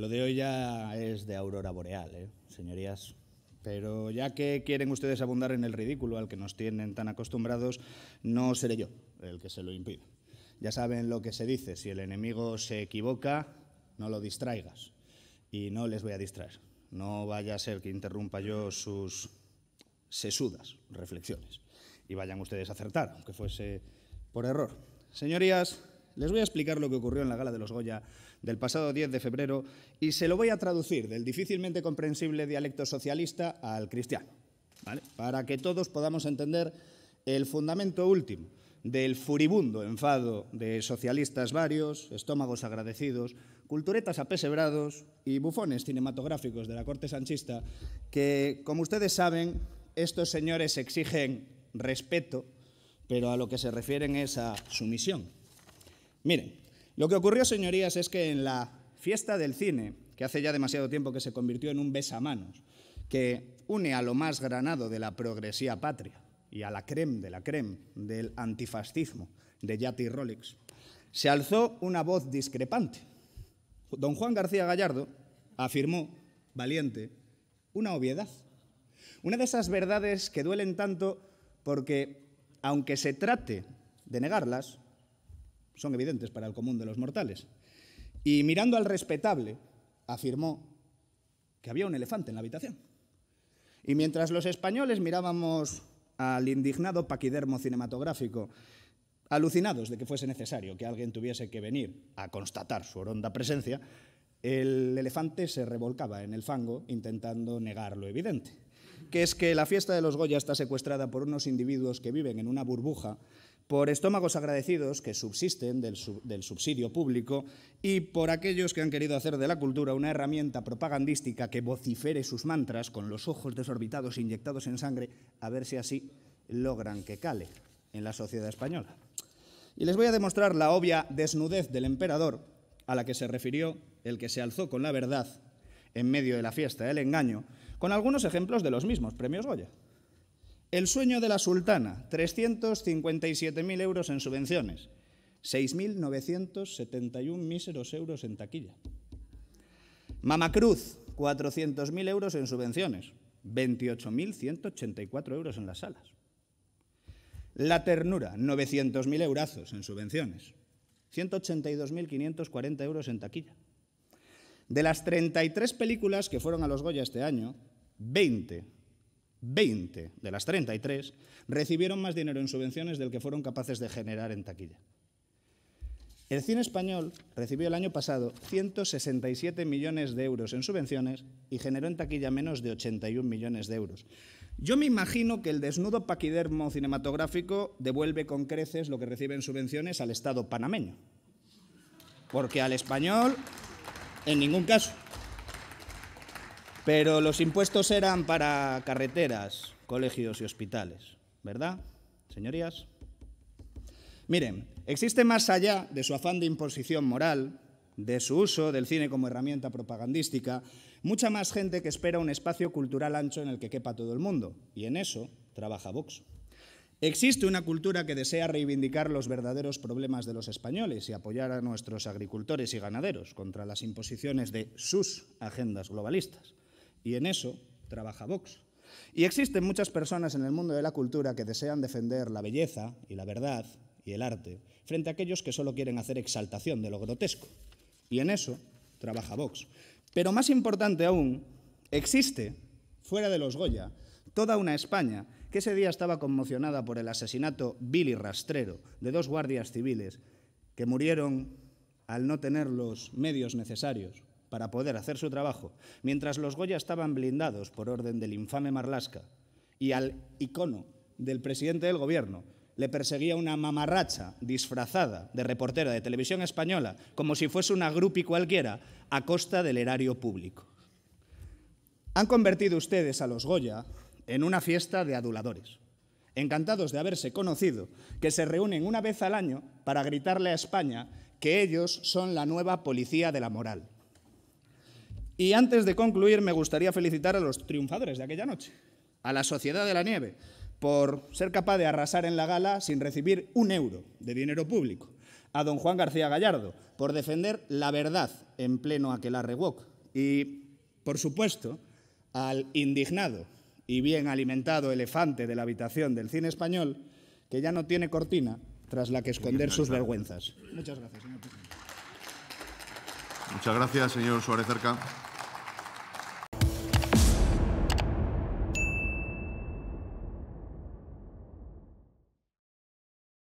Lo de hoy ya es de aurora boreal, ¿eh? señorías. Pero ya que quieren ustedes abundar en el ridículo al que nos tienen tan acostumbrados, no seré yo el que se lo impida. Ya saben lo que se dice, si el enemigo se equivoca, no lo distraigas. Y no les voy a distraer. No vaya a ser que interrumpa yo sus sesudas reflexiones. Y vayan ustedes a acertar, aunque fuese por error. Señorías, les voy a explicar lo que ocurrió en la gala de los Goya del pasado 10 de febrero y se lo voy a traducir del difícilmente comprensible dialecto socialista al cristiano, para que todos podamos entender el fundamento último del furibundo enfado de socialistas varios, estómagos agradecidos, culturetas apesebrados y bufones cinematográficos de la corte sanchista, que, como ustedes saben, estos señores exigen respeto, pero a lo que se refieren es a sumisión Miren, lo que ocurrió, señorías, es que en la fiesta del cine, que hace ya demasiado tiempo que se convirtió en un besamanos, que une a lo más granado de la progresía patria y a la creme de la creme del antifascismo de Yati Rolex, se alzó una voz discrepante. Don Juan García Gallardo afirmó, valiente, una obviedad. Una de esas verdades que duelen tanto porque, aunque se trate de negarlas, son evidentes para el común de los mortales. Y mirando al respetable, afirmó que había un elefante en la habitación. Y mientras los españoles mirábamos al indignado paquidermo cinematográfico, alucinados de que fuese necesario que alguien tuviese que venir a constatar su ronda presencia, el elefante se revolcaba en el fango intentando negar lo evidente que es que la fiesta de los Goya está secuestrada por unos individuos que viven en una burbuja, por estómagos agradecidos que subsisten del, subsidio público y por aquellos que han querido hacer de la cultura una herramienta propagandística que vocifere sus mantras con los ojos desorbitados inyectados en sangre, a ver si así logran que cale en la sociedad española. Y les voy a demostrar la obvia desnudez del emperador a la que se refirió el que se alzó con la verdad en medio de la fiesta, del engaño, con algunos ejemplos de los mismos premios Goya. El sueño de la sultana, 357.000 euros en subvenciones, 6.971 míseros euros en taquilla. Mamacruz, 400.000 euros en subvenciones, 28.184 euros en las salas. La ternura, 900.000 eurazos en subvenciones, 182.540 euros en taquilla. De las 33 películas que fueron a los Goya este año, 20, 20 de las 33 recibieron más dinero en subvenciones del que fueron capaces de generar en taquilla. El cine español recibió el año pasado 167 millones de euros en subvenciones y generó en taquilla menos de 81 millones de euros. Yo me imagino que el desnudo paquidermo cinematográfico devuelve con creces lo que recibe en subvenciones al Estado panameño. Porque al español en ningún caso. Pero los impuestos eran para carreteras, colegios y hospitales, ¿verdad, señorías? Miren, existe más allá de su afán de imposición moral, de su uso del cine como herramienta propagandística, mucha más gente que espera un espacio cultural ancho en el que quepa todo el mundo. Y en eso trabaja Vox. Existe una cultura que desea reivindicar los verdaderos problemas de los españoles y apoyar a nuestros agricultores y ganaderos contra las imposiciones de sus agendas globalistas. Y en eso trabaja Vox. Y existen muchas personas en el mundo de la cultura que desean defender la belleza y la verdad y el arte frente a aquellos que solo quieren hacer exaltación de lo grotesco. Y en eso trabaja Vox. Pero más importante aún, existe, fuera de los Goya, Toda una España que ese día estaba conmocionada por el asesinato Billy rastrero de dos guardias civiles que murieron al no tener los medios necesarios para poder hacer su trabajo, mientras los Goya estaban blindados por orden del infame Marlasca y al icono del presidente del gobierno le perseguía una mamarracha disfrazada de reportera de televisión española, como si fuese una grupi cualquiera, a costa del erario público. Han convertido ustedes a los Goya en una fiesta de aduladores, encantados de haberse conocido, que se reúnen una vez al año para gritarle a España que ellos son la nueva policía de la moral. Y antes de concluir, me gustaría felicitar a los triunfadores de aquella noche, a la Sociedad de la Nieve, por ser capaz de arrasar en la gala sin recibir un euro de dinero público, a don Juan García Gallardo, por defender la verdad en pleno aquel Walk, y, por supuesto, al indignado y bien alimentado elefante de la habitación del cine español, que ya no tiene cortina tras la que esconder sus vergüenzas. Muchas gracias, señor presidente. Muchas gracias, señor Suárez Cerca.